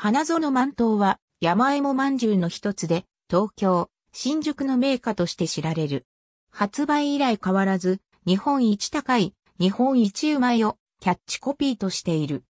花園万頭は山芋饅頭の一つで、東京、新宿の名家として知られる。発売以来変わらず、日本一高い、日本一うまいをキャッチコピーとしている。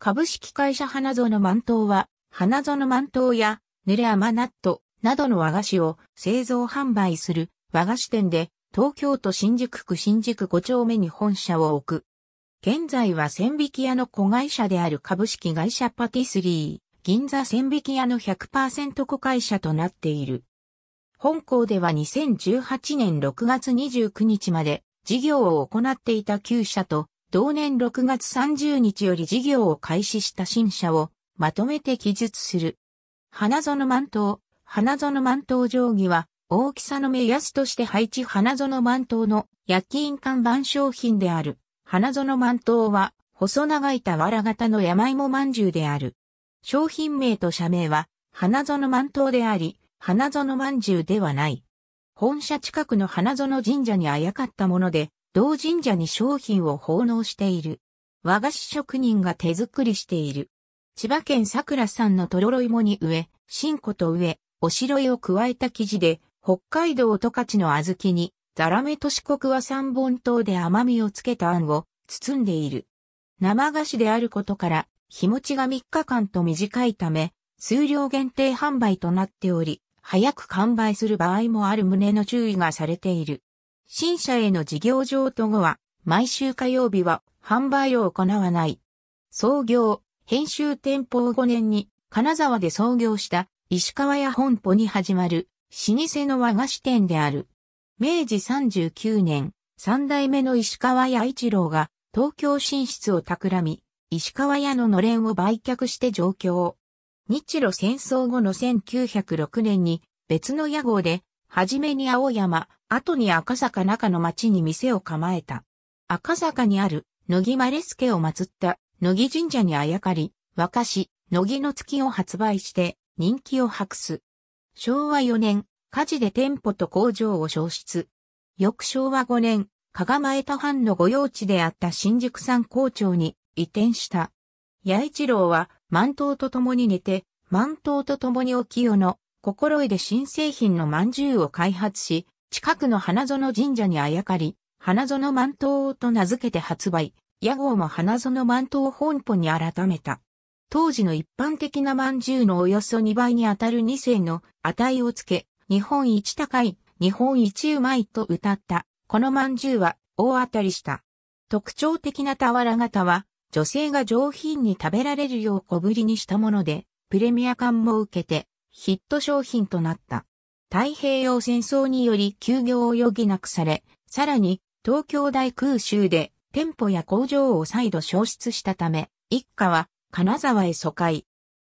株式会社花園万頭は、花園万頭や、濡れ甘納豆などの和菓子を製造販売する和菓子店で、東京都新宿区新宿5丁目に本社を置く。現在は千引屋の子会社である株式会社パティスリー。銀座千引屋の100%子会社となっている。本校では2018年6月29日まで事業を行っていた旧社と、同年6月30日より事業を開始した新社をまとめて記述する。花園満頭、花園満頭定規は大きさの目安として配置花園満頭の焼き印看板商品である。花園満頭は細長い俵型の山芋まんじゅうである。商品名と社名は、花園万島であり、花園万獣ではない。本社近くの花園神社にあやかったもので、同神社に商品を奉納している。和菓子職人が手作りしている。千葉県桜さんのとろろ芋に植え、新子と植え、おしろいを加えた生地で、北海道十勝の小豆に、ザラメと四国は三本島で甘みをつけた餡を包んでいる。生菓子であることから、日持ちが3日間と短いため、数量限定販売となっており、早く完売する場合もある旨の注意がされている。新車への事業譲渡後は、毎週火曜日は販売を行わない。創業、編集店舗を5年に、金沢で創業した石川屋本舗に始まる、老舗の和菓子店である。明治39年、三代目の石川屋一郎が東京進出を企み、石川屋ののれんを売却して上京。日露戦争後の1906年に別の屋号で、はじめに青山、後に赤坂中の町に店を構えた。赤坂にある、野木マレスを祀った、野木神社にあやかり、和菓子、野木の月を発売して、人気を博す。昭和4年、火事で店舗と工場を消失。翌昭和5年、加賀前田藩の御用地であった新宿三校長に移転した。八一郎は満刀と共に寝て、満刀と共に起きよの心得で新製品の饅頭を開発し、近くの花園神社にあやかり、花園満頭と名付けて発売、屋号も花園満頭本舗に改めた。当時の一般的な饅頭のおよそ2倍にあたる2世の値をつけ、日本一高い、日本一うまいと歌った、この饅頭は大当たりした。特徴的な俵型は、女性が上品に食べられるよう小ぶりにしたもので、プレミア感も受けて、ヒット商品となった。太平洋戦争により休業を余儀なくされ、さらに東京大空襲で店舗や工場を再度消失したため、一家は金沢へ疎開。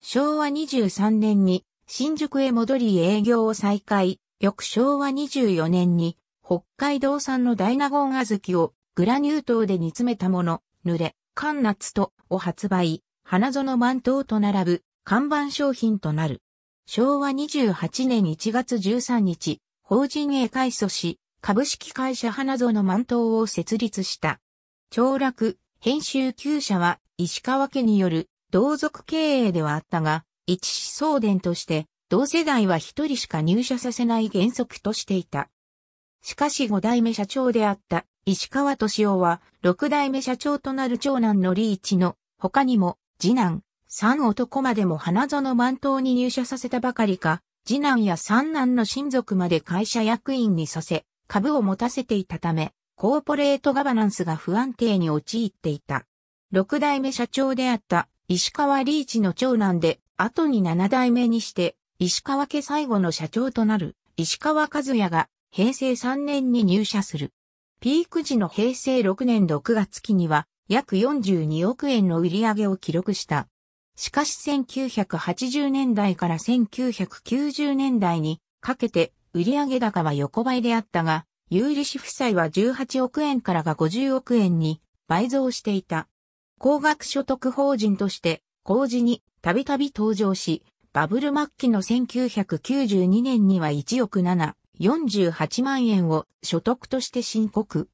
昭和23年に新宿へ戻り営業を再開、翌昭和24年に北海道産の大納言小豆をグラニュー糖で煮詰めたもの、濡れ、缶夏とを発売、花園満頭と並ぶ看板商品となる。昭和28年1月13日、法人へ改組し、株式会社花園満頭を設立した。長楽、編集旧社は石川家による同族経営ではあったが、一子相伝として同世代は一人しか入社させない原則としていた。しかし五代目社長であった石川敏夫は、六代目社長となる長男のリーチの、他にも、次男、三男までも花園満島に入社させたばかりか、次男や三男の親族まで会社役員にさせ、株を持たせていたため、コーポレートガバナンスが不安定に陥っていた。六代目社長であった石川リーチの長男で、後に七代目にして、石川家最後の社長となる石川和也が平成3年に入社する。ピーク時の平成6年6月期には約42億円の売り上げを記録した。しかし1980年代から1990年代にかけて売上高は横ばいであったが、有利子負債は18億円からが50億円に倍増していた。高額所得法人として、工事にたびたび登場し、バブル末期の1992年には1億7、48万円を所得として申告。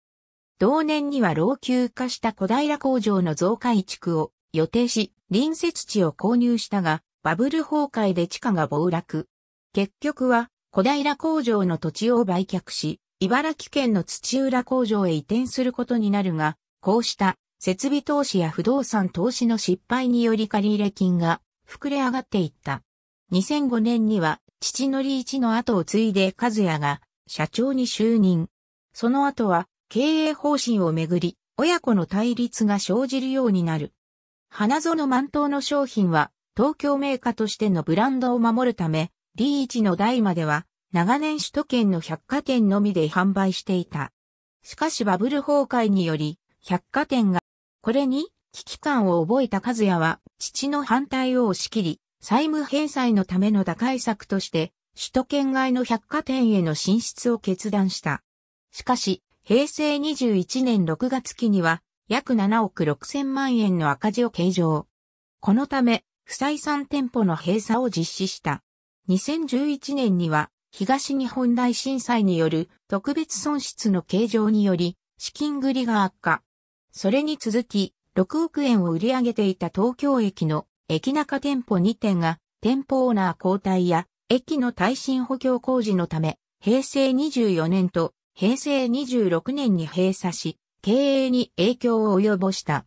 同年には老朽化した小平工場の増改築を予定し、隣接地を購入したが、バブル崩壊で地価が暴落。結局は、小平工場の土地を売却し、茨城県の土浦工場へ移転することになるが、こうした設備投資や不動産投資の失敗により借入金が膨れ上がっていった。2005年には父のリーチの後を継いで和也が社長に就任。その後は経営方針をめぐり親子の対立が生じるようになる。花園満島の商品は東京メーカーとしてのブランドを守るため、リーチの代までは長年首都圏の百貨店のみで販売していた。しかしバブル崩壊により百貨店がこれに危機感を覚えた和也は父の反対を押し切り債務返済のための打開策として、首都圏外の百貨店への進出を決断した。しかし、平成21年6月期には、約7億6千万円の赤字を計上。このため、不採算店舗の閉鎖を実施した。2011年には、東日本大震災による特別損失の計上により、資金繰りが悪化。それに続き、6億円を売り上げていた東京駅の駅中店舗2店が店舗オーナー交代や駅の耐震補強工事のため平成24年と平成26年に閉鎖し経営に影響を及ぼした。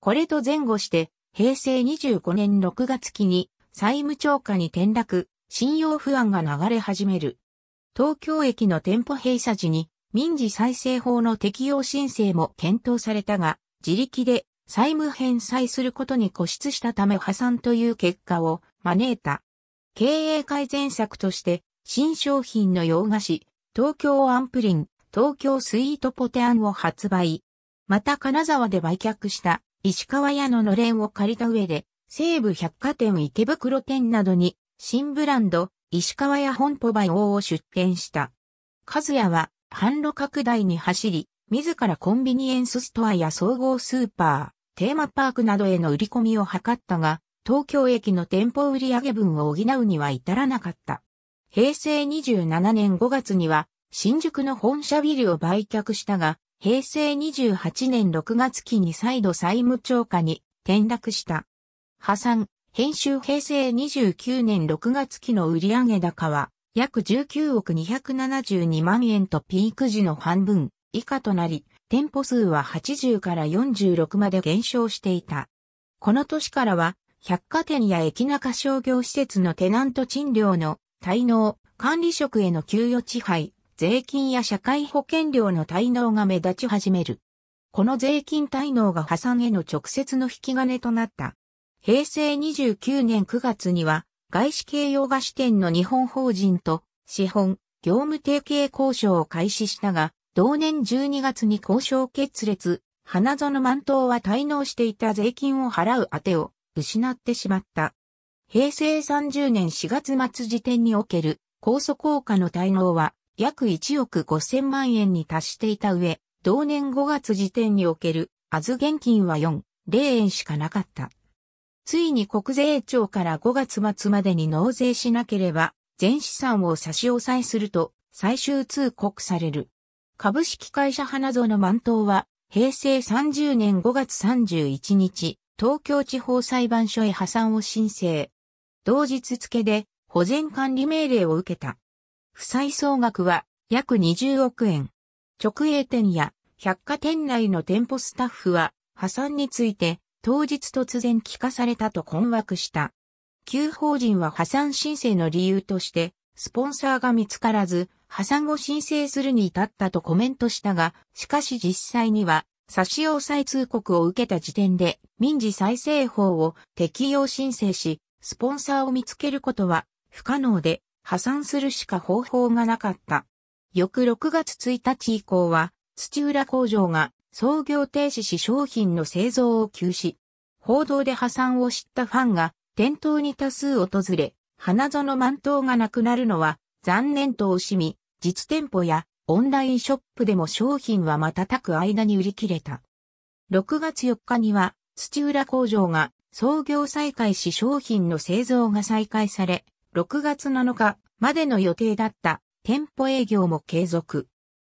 これと前後して平成25年6月期に債務超過に転落、信用不安が流れ始める。東京駅の店舗閉鎖時に民事再生法の適用申請も検討されたが、自力で債務返済することに固執したため破産という結果を招いた。経営改善策として、新商品の洋菓子、東京アンプリン、東京スイートポテアンを発売。また金沢で売却した石川屋ののれんを借りた上で、西武百貨店池袋店などに新ブランド石川屋本舗梅王を出店した。和也は販路拡大に走り、自らコンビニエンスストアや総合スーパー、テーマパークなどへの売り込みを図ったが、東京駅の店舗売上分を補うには至らなかった。平成27年5月には、新宿の本社ビルを売却したが、平成28年6月期に再度債務超過に転落した。破産、編集平成29年6月期の売上高は、約19億272万円とピーク時の半分以下となり、店舗数は80から46まで減少していた。この年からは、百貨店や駅中商業施設のテナント賃料の滞納、管理職への給与地配、税金や社会保険料の滞納が目立ち始める。この税金滞納が破産への直接の引き金となった。平成29年9月には、外資系洋菓子店の日本法人と資本、業務提携交渉を開始したが、同年12月に交渉決裂、花園満島は滞納していた税金を払う当てを失ってしまった。平成30年4月末時点における高速効果の滞納は約1億5000万円に達していた上、同年5月時点における預現金は4、0円しかなかった。ついに国税庁から5月末までに納税しなければ、全資産を差し押さえすると、最終通告される。株式会社花園万島は、平成30年5月31日、東京地方裁判所へ破産を申請。同日付で保全管理命令を受けた。負債総額は約20億円。直営店や百貨店内の店舗スタッフは破産について当日突然聞かされたと困惑した。旧法人は破産申請の理由として、スポンサーが見つからず、破産を申請するに至ったとコメントしたが、しかし実際には、差し押さえ通告を受けた時点で民事再生法を適用申請し、スポンサーを見つけることは不可能で破産するしか方法がなかった。翌6月1日以降は土浦工場が創業停止し商品の製造を休止。報道で破産を知ったファンが店頭に多数訪れ、花園満島がなくなるのは残念と惜しみ、実店舗やオンラインショップでも商品は瞬く間に売り切れた。6月4日には土浦工場が創業再開し商品の製造が再開され、6月7日までの予定だった店舗営業も継続。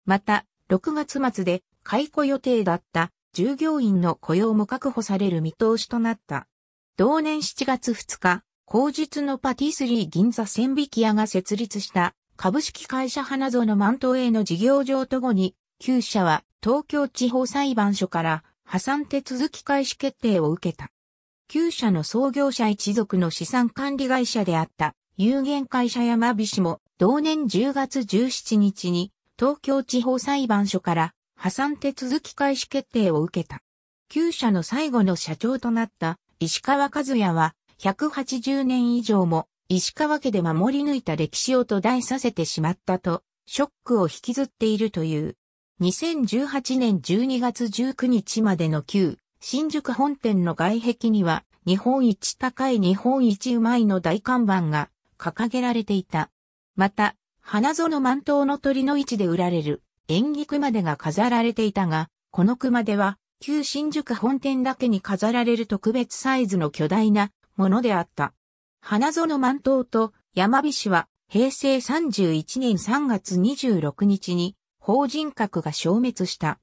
また、6月末で解雇予定だった従業員の雇用も確保される見通しとなった。同年7月2日、後述のパティスリー銀座千引屋が設立した株式会社花園万東への事業譲渡後に、旧社は東京地方裁判所から破産手続き開始決定を受けた。旧社の創業者一族の資産管理会社であった有限会社山菱も同年10月17日に東京地方裁判所から破産手続き開始決定を受けた。旧社の最後の社長となった石川和也は180年以上も石川家で守り抜いた歴史を途絶えさせてしまったと、ショックを引きずっているという。2018年12月19日までの旧、新宿本店の外壁には、日本一高い日本一うまいの大看板が掲げられていた。また、花園満頭の鳥の位置で売られる縁起熊手が飾られていたが、この熊手は旧新宿本店だけに飾られる特別サイズの巨大なものであった。花園満島と山菱は平成31年3月26日に法人格が消滅した。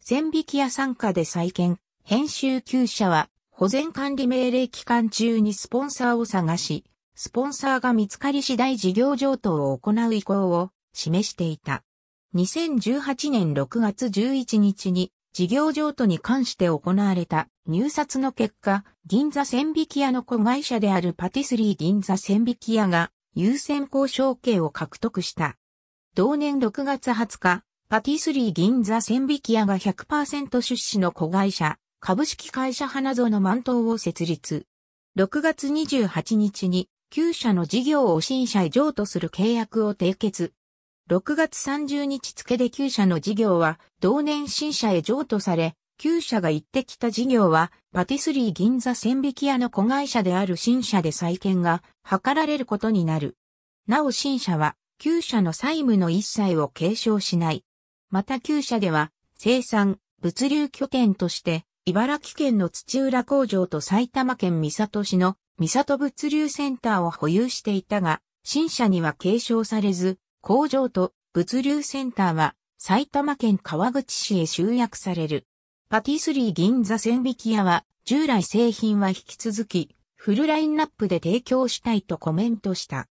千き屋参加で再建、編集旧者は保全管理命令期間中にスポンサーを探し、スポンサーが見つかり次第事業上等を行う意向を示していた。2018年6月11日に事業譲渡に関して行われた入札の結果、銀座千引屋の子会社であるパティスリー銀座千引屋が優先交渉権を獲得した。同年6月20日、パティスリー銀座千引屋が100%出資の子会社、株式会社花園の満頭を設立。6月28日に、旧社の事業を新社へ譲渡する契約を締結。6月30日付で旧社の事業は同年新社へ譲渡され、旧社が行ってきた事業はパティスリー銀座千引屋の子会社である新社で再建が図られることになる。なお新社は旧社の債務の一切を継承しない。また旧社では生産、物流拠点として茨城県の土浦工場と埼玉県三里市の三里物流センターを保有していたが、新社には継承されず、工場と物流センターは埼玉県川口市へ集約される。パティスリー銀座線引き屋は従来製品は引き続きフルラインナップで提供したいとコメントした。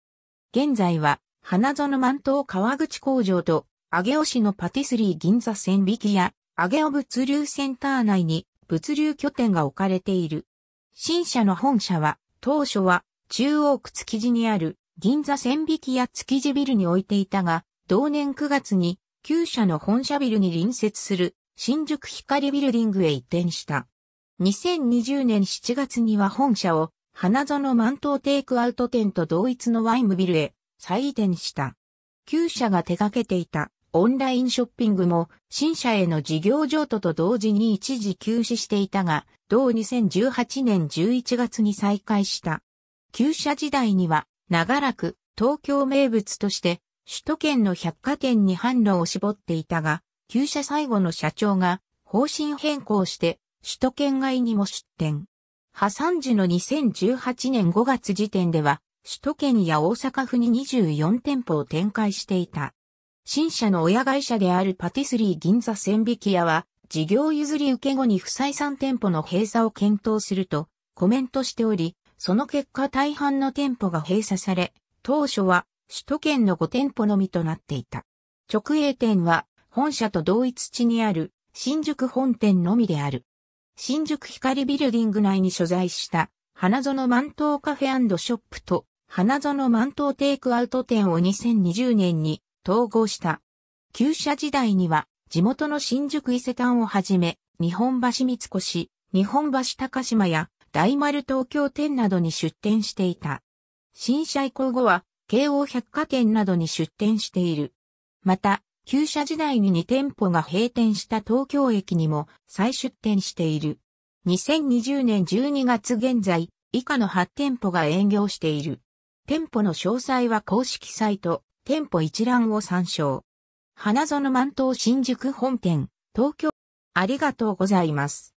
現在は花園満島川口工場と上尾市のパティスリー銀座線引き屋上尾物流センター内に物流拠点が置かれている。新社の本社は当初は中央区築地にある銀座千匹や築地ビルに置いていたが、同年9月に旧社の本社ビルに隣接する新宿光ビルディングへ移転した。2020年7月には本社を花園万東テイクアウト店と同一のワイムビルへ再移転した。旧社が手掛けていたオンラインショッピングも新社への事業譲渡と同時に一時休止していたが、同2018年11月に再開した。旧社時代には長らく東京名物として首都圏の百貨店に販路を絞っていたが、旧社最後の社長が方針変更して首都圏外にも出店。破産時の2018年5月時点では、首都圏や大阪府に24店舗を展開していた。新社の親会社であるパティスリー銀座千引屋は、事業譲り受け後に不採算店舗の閉鎖を検討するとコメントしており、その結果大半の店舗が閉鎖され、当初は首都圏の5店舗のみとなっていた。直営店は本社と同一地にある新宿本店のみである。新宿光ビルディング内に所在した花園万頭カフェショップと花園万頭テイクアウト店を2020年に統合した。旧社時代には地元の新宿伊勢丹をはじめ、日本橋三越、日本橋高島や大丸東京店などに出店していた。新社移行後は、京王百貨店などに出店している。また、旧社時代に2店舗が閉店した東京駅にも再出店している。2020年12月現在、以下の8店舗が営業している。店舗の詳細は公式サイト、店舗一覧を参照。花園満東新宿本店、東京。ありがとうございます。